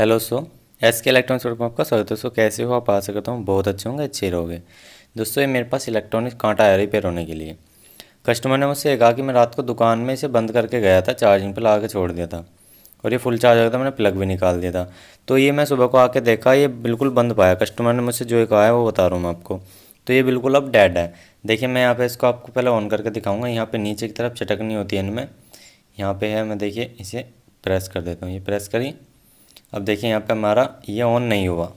hello so S K electronics work आपका स्वागत है सो कैसे हो आप आशा करता हूँ बहुत अच्छे होंगे अच्छे रहोगे दोस्तों ये मेरे पास इलेक्ट्रॉनिक्स कांटा आ रही पेयर होने के लिए कस्टमर ने मुझसे कहा कि मैं रात को दुकान में इसे बंद करके गया था चार्जिंग पर ला के छोड़ दिया था और ये फुल चार्ज हो गया था मैंने प्लग भी निकाल दिया था तो ये मैं सुबह को आके देखा ये बिल्कुल बंद पाया कस्टमर ने मुझसे जो कहा है वो बता रहा हूँ मैं आपको तो ये बिल्कुल अब डेड है देखिए मैं यहाँ पे इसको आपको पहले ऑन करके दिखाऊँगा यहाँ पर नीचे की तरफ चटकनी होती है इनमें यहाँ पर है मैं देखिए इसे प्रेस कर देता हूँ ये प्रेस करी अब देखिए यहाँ पे हमारा ये ऑन नहीं हुआ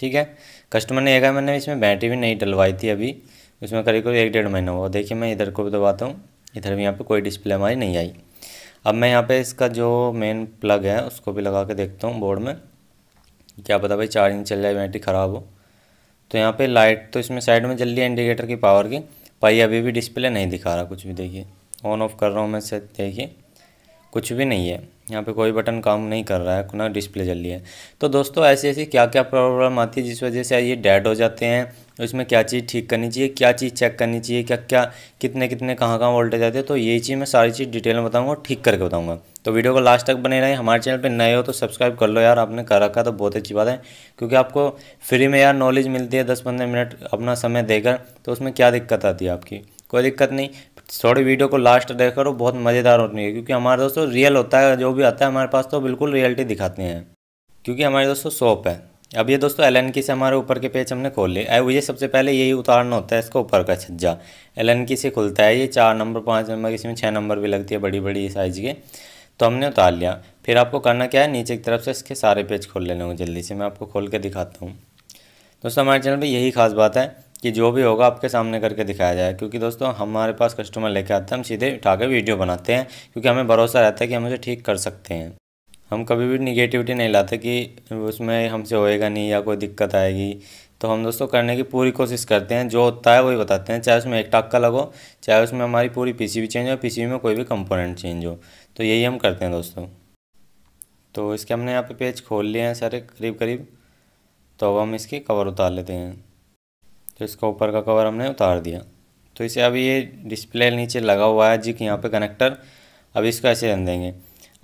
ठीक है कस्टमर ने कहा मैंने इसमें बैटरी भी नहीं डलवाई थी अभी उसमें करीब करीब एक डेढ़ महीना हुआ देखिए मैं इधर को भी दबाता हूँ इधर भी यहाँ पे कोई डिस्प्ले हमारी नहीं आई अब मैं यहाँ पे इसका जो मेन प्लग है उसको भी लगा के देखता हूँ बोर्ड में क्या पता भाई चार्जिंग चल जाए बैटरी ख़राब हो तो यहाँ पे लाइट तो इसमें साइड में जल्दी इंडिकेटर की पावर की पाई अभी भी डिस्प्ले नहीं दिखा रहा कुछ भी देखिए ऑन ऑफ कर रहा हूँ मैं से देखिए कुछ भी नहीं है यहाँ पे कोई बटन काम नहीं कर रहा है ना डिस्प्ले जल रही है तो दोस्तों ऐसी ऐसी क्या क्या प्रॉब्लम आती है जिस वजह से ये डेड हो जाते हैं उसमें क्या चीज़ ठीक करनी चाहिए क्या चीज़ चेक करनी चाहिए क्या क्या कितने कितने कहाँ कहाँ वोल्टेज आते हैं तो यही चीज़ मैं सारी चीज़ डिटेल में बताऊँगा ठीक करके बताऊँगा तो वीडियो को लास्ट तक बने रहे हमारे चैनल पर नए हो तो सब्सक्राइब कर लो यार आपने कर रखा तो बहुत अच्छी बात है क्योंकि आपको फ्री में यार नॉलेज मिलती है दस पंद्रह मिनट अपना समय देकर तो उसमें क्या दिक्कत आती है आपकी कोई दिक्कत नहीं थोड़ी वीडियो को लास्ट देख करो बहुत मज़ेदार होती है क्योंकि हमारे दोस्तों रियल होता है जो भी आता है हमारे पास तो बिल्कुल रियलिटी दिखाते हैं क्योंकि हमारे दोस्तों शॉप है अब ये दोस्तों एल की से हमारे ऊपर के पेज हमने खोल लिया अब ये सबसे पहले यही उतारना होता है इसका ऊपर का छज्जा एल की से खुलता है ये चार नंबर पाँच नंबर इसमें छः नंबर भी लगती है बड़ी बड़ी साइज़ के तो हमने उतार लिया फिर आपको करना क्या है नीचे की तरफ से इसके सारे पेज खोल लेने होंगे जल्दी से मैं आपको खोल के दिखाता हूँ दोस्तों हमारे चैनल पर यही खास बात है कि जो भी होगा आपके सामने करके दिखाया जाए क्योंकि दोस्तों हमारे पास कस्टमर लेके आते हैं हम सीधे उठा के वीडियो बनाते हैं क्योंकि हमें भरोसा रहता है कि हम उसे ठीक कर सकते हैं हम कभी भी निगेटिविटी नहीं लाते कि उसमें हमसे होएगा नहीं या कोई दिक्कत आएगी तो हम दोस्तों करने की पूरी कोशिश करते हैं जो होता है वही बताते हैं चाहे उसमें एक टाक्का लगो चाहे उसमें हमारी पूरी पीसीबी चेंज हो पीसीबी में कोई भी कंपोनेंट चेंज हो तो यही हम करते हैं दोस्तों तो इसके हमने यहाँ पे पेज खोल लिए हैं सारे करीब करीब तो अब हम इसके कवर उतार लेते हैं तो इसका ऊपर का कवर हमने उतार दिया तो इसे अभी ये डिस्प्ले नीचे लगा हुआ है जी कि यहाँ पे कनेक्टर अभी इसको ऐसे रन देंगे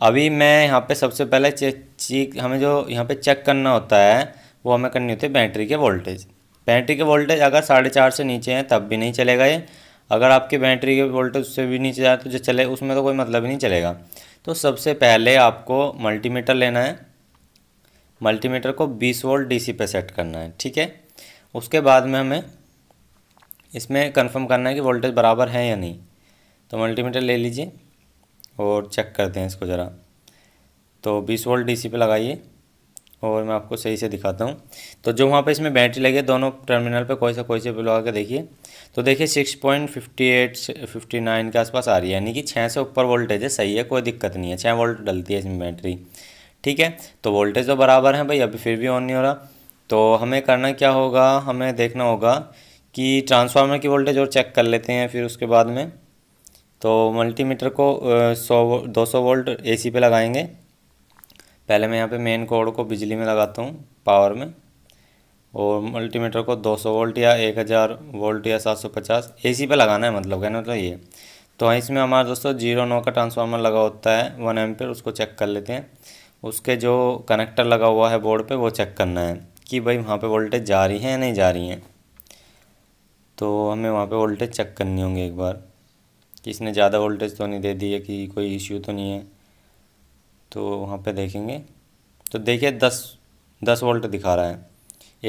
अभी मैं यहाँ पे सबसे पहले चेक चीक हमें जो यहाँ पे चेक करना होता है वो हमें करनी होती है बैटरी के वोल्टेज बैटरी के वोल्टेज अगर साढ़े चार से नीचे हैं तब भी नहीं चलेगा ये अगर आपकी बैटरी के वोल्टेज उससे भी नीचे जाए तो जो चले उसमें तो कोई मतलब ही नहीं चलेगा तो सबसे पहले आपको मल्टीमीटर लेना है मल्टीमीटर को बीस वोल्ट डी पे सेट करना है ठीक है उसके बाद में हमें इसमें कंफर्म करना है कि वोल्टेज बराबर है या नहीं तो मल्टीमीटर ले लीजिए और चेक करते हैं इसको ज़रा तो 20 वोल्ट डीसी पे लगाइए और मैं आपको सही से दिखाता हूँ तो जो वहाँ पे इसमें बैटरी लगे दोनों टर्मिनल पे कोई सा कोई से लगा के देखिए तो देखिए six point fifty eight fifty nine के आसपास आ रही है यानी कि छः से ऊपर वोल्टेज है सही है कोई दिक्कत नहीं है छः वोल्ट डलती है इसमें बैटरी ठीक है तो वोल्टेज तो बराबर है भाई अभी फिर भी ऑन नहीं हो रहा तो हमें करना क्या होगा हमें देखना होगा कि ट्रांसफार्मर की वोल्टेज और चेक कर लेते हैं फिर उसके बाद में तो मल्टीमीटर को सौ दो सौ वोल्ट एसी पे लगाएंगे पहले मैं यहाँ पे मेन कोड को बिजली में लगाता हूँ पावर में और मल्टीमीटर को 200 वोल्ट या 1000 वोल्ट या 750 एसी पे लगाना है मतलब कहना मतलब ये तो हाँ, इसमें हमारा दोस्तों जीरो नौ का ट्रांसफार्मर लगा होता है वन एम उसको चेक कर लेते हैं उसके जो कनेक्टर लगा हुआ है बोर्ड पर वो चेक करना है कि भाई वहाँ पे वोल्टेज जा रही है या नहीं जा रही है तो हमें वहाँ पे वोल्टेज चेक करनी होगी एक बार कि इसने ज़्यादा वोल्टेज तो नहीं दे दी है कि कोई इश्यू तो नहीं है तो वहाँ पे देखेंगे तो देखिए दस दस वोल्ट दिखा रहा है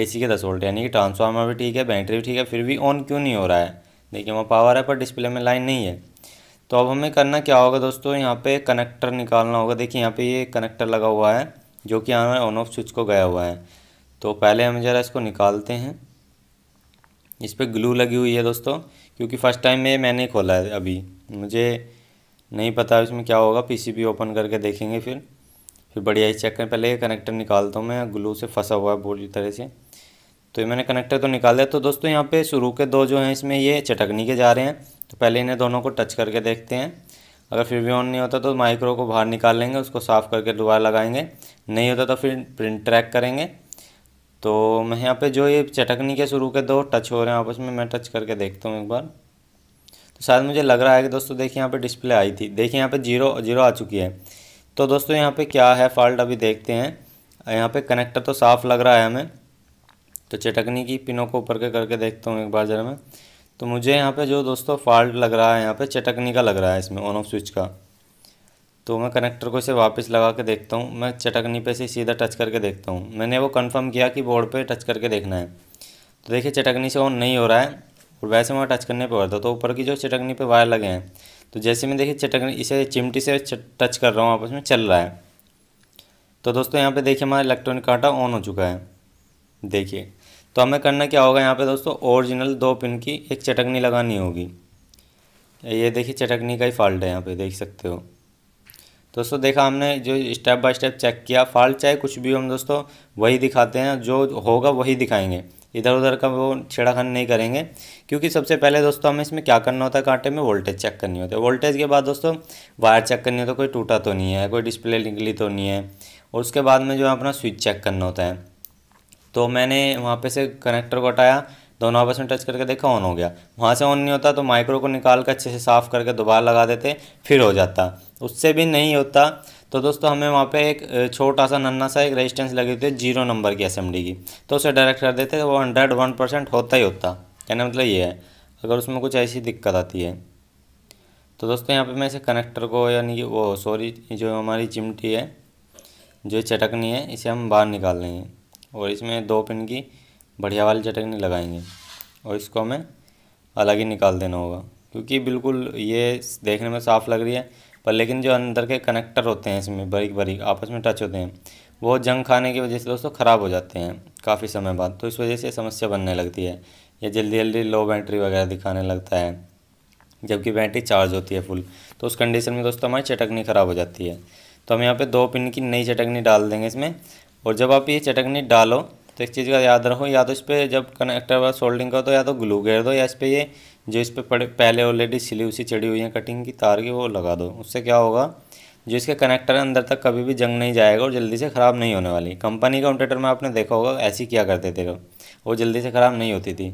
एसी के दस वोल्ट यानी कि ट्रांसफार्मर भी ठीक है बैटरी भी ठीक है फिर भी ऑन क्यों नहीं हो रहा है देखिए वहाँ पावर है पर डिस्प्ले में लाइन नहीं है तो अब हमें करना क्या होगा दोस्तों यहाँ पे कनेक्टर निकालना होगा देखिए यहाँ पे ये कनेक्टर लगा हुआ है जो कि हमें ऑन ऑफ स्विच को गया हुआ है तो पहले हम ज़रा इसको निकालते हैं इस पर ग्लू लगी हुई है दोस्तों क्योंकि फ़र्स्ट टाइम में मैंने खोला है अभी मुझे नहीं पता इसमें क्या होगा पीसीबी ओपन करके देखेंगे फिर फिर बढ़िया ही चेक करें पहले ये कनेक्टर निकालता हूँ मैं ग्लू से फंसा हुआ है बुरी तरह से तो ये मैंने कनेक्टर तो निकाल दिया तो दोस्तों यहाँ पे शुरू के दो जो हैं इसमें ये चटकने के जा रहे हैं तो पहले इन्हें दोनों को टच करके देखते हैं अगर फिर भी ऑन नहीं होता तो माइक्रो को बाहर निकाल लेंगे उसको साफ़ करके दोबारा लगाएंगे नहीं होता तो फिर प्रिंट ट्रैक करेंगे तो मैं यहाँ पे जो ये चटकनी के शुरू के दो टच हो रहे हैं आपस में मैं टच करके देखता हूँ एक बार तो शायद मुझे लग रहा है कि दोस्तों देखिए यहाँ पे डिस्प्ले आई थी देखिए यहाँ पे जीरो जीरो आ चुकी है तो दोस्तों यहाँ पे क्या है फॉल्ट अभी देखते हैं यहाँ पे कनेक्टर तो साफ़ लग रहा है हमें तो चटकनी की पिनों को ऊपर के करके देखता हूँ एक बार ज़रा मैं तो मुझे यहाँ पर जो दोस्तों फॉल्ट लग रहा है यहाँ पर चटकनी का लग रहा है इसमें ऑन ऑफ स्विच का तो मैं कनेक्टर को इसे वापस लगा के देखता हूँ मैं चटकनी पे से सीधा टच करके देखता हूँ मैंने वो कंफर्म किया कि बोर्ड पे टच करके देखना है तो देखिए चटकनी से ऑन नहीं हो रहा है और वैसे मैं टच करने पर होता तो ऊपर की जो चटकनी पे वायर लगे हैं तो जैसे मैं देखिए चटकनी इसे चिमटी से टच कर रहा हूँ आपस में चल रहा है तो दोस्तों यहाँ पर देखिए हमारा इलेक्ट्रॉनिक कांटा ऑन हो चुका है देखिए तो हमें करना क्या होगा यहाँ पर दोस्तों ओरिजिनल दो पिन की एक चटकनी लगानी होगी ये देखिए चटकनी का ही फॉल्ट है यहाँ पर देख सकते हो दोस्तों देखा हमने जो स्टेप बाय स्टेप चेक किया फाल्ट चाहे कुछ भी हम दोस्तों वही दिखाते हैं जो होगा वही दिखाएंगे इधर उधर का वो छेड़ाखंड नहीं करेंगे क्योंकि सबसे पहले दोस्तों हमें इसमें क्या करना होता है कांटे में वोल्टेज चेक करनी होती है वोल्टेज के बाद दोस्तों वायर चेक करनी होता तो है कोई टूटा तो नहीं है कोई डिस्प्ले निकली तो नहीं है और उसके बाद में जो है अपना स्विच चेक करना होता है तो मैंने वहाँ पे से कनेक्टर को हटाया दोनों आपस में टच करके देखा ऑन हो गया वहाँ से ऑन नहीं होता तो माइक्रो को निकाल कर अच्छे से साफ़ करके दोबारा लगा देते फिर हो जाता उससे भी नहीं होता तो दोस्तों हमें वहाँ पे एक छोटा सा नन्ना सा एक रेजिस्टेंस लगी होती है जीरो नंबर की एस की तो उसे डायरेक्ट कर देते वो हंड्रेड वन परसेंट होता ही होता कहने मतलब ये है अगर उसमें कुछ ऐसी दिक्कत आती है तो दोस्तों यहाँ पे मैं इसे कनेक्टर को यानी कि वो सॉरी जो हमारी चिमटी है जो चटकनी है इसे हम बाहर निकाल लेंगे और इसमें दो पिन की बढ़िया वाली चटकनी लगाएंगे और इसको हमें अलग ही निकाल देना होगा क्योंकि बिल्कुल ये देखने में साफ़ लग रही है पर लेकिन जो अंदर के कनेक्टर होते हैं इसमें बारीक बारीक आपस में टच होते हैं वो जंग खाने की वजह से दोस्तों ख़राब हो जाते हैं काफ़ी समय बाद तो इस वजह से समस्या बनने लगती है या जल्दी जल्दी लो बैटरी वगैरह दिखाने लगता है जबकि बैटरी चार्ज होती है फुल तो उस कंडीशन में दोस्तों हमारी चटकनी ख़राब हो जाती है तो हम यहाँ पे दो पिन की नई चटकनी डाल देंगे इसमें और जब आप ये चटकनी डालो तो एक चीज़ का याद रखो या तो इस पर जब कनेक्टर वाला सोल्डिंग का तो या तो ग्लू घेर दो या इस पर ये जो इस पर पहले ऑलरेडी सिली उसी चढ़ी हुई है कटिंग की तार की वो लगा दो उससे क्या होगा जो इसके कनेक्टर अंदर तक कभी भी जंग नहीं जाएगा और जल्दी से ख़राब नहीं होने वाली कंपनी का ऑनटेटर में आपने देखा होगा ऐसी क्या करते थे वो जल्दी से ख़राब नहीं होती थी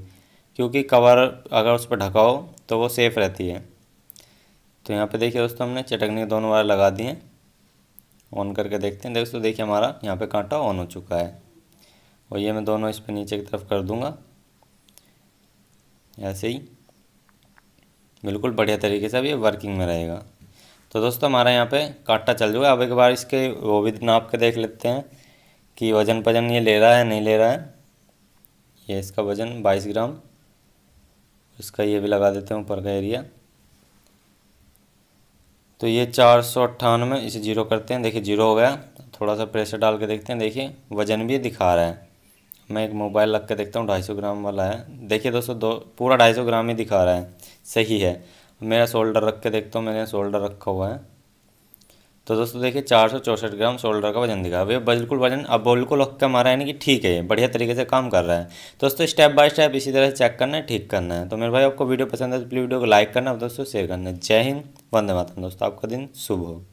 क्योंकि कवर अगर उस पर ढका हो तो वो सेफ़ रहती है तो यहाँ पे देखिए दोस्तों हमने चटकने के दोनों वायर लगा दिए ऑन करके देखते हैं दोस्तों देखिए हमारा यहाँ पे कांटा ऑन हो चुका है और ये मैं दोनों इस पर नीचे की तरफ कर दूंगा ऐसे ही बिल्कुल बढ़िया तरीके से अब ये वर्किंग में रहेगा तो दोस्तों हमारा यहाँ पे काटा चल जाएगा अब एक बार इसके वो भी नाप के देख लेते हैं कि वज़न पजन ये ले रहा है नहीं ले रहा है ये इसका वज़न बाईस ग्राम इसका ये भी लगा देते हैं ऊपर का एरिया तो ये चार सौ अट्ठानवे इसे जीरो करते हैं देखिए जीरो हो गया थोड़ा सा प्रेशर डाल के देखते हैं देखिए वज़न भी दिखा रहा है मैं एक मोबाइल रख के देखता हूँ ढाई सौ ग्राम वाला है देखिए दोस्तों दो पूरा ढाई सौ ग्राम ही दिखा रहा है सही है मेरा शोल्डर रख के देखता हूँ मैंने शोल्डर रखा हुआ है तो दोस्तों देखिए चार सौ चौंसठ ग्राम शोल्डर का वजन दिखा भैया बिल्कुल वजन अब बिल्कुल रख के है यानी कि ठीक है बढ़िया तरीके से काम कर रहा है दोस्तों स्टेप बाय स्टेप इसी तरह से चेक करना है ठीक करना है तो मेरे भाई आपको वीडियो पसंद है तो प्लीज़ वीडियो को लाइक करना और दोस्तों शेयर करना जय हिंद वंदे मातरम दोस्तों आपका दिन शुभ हो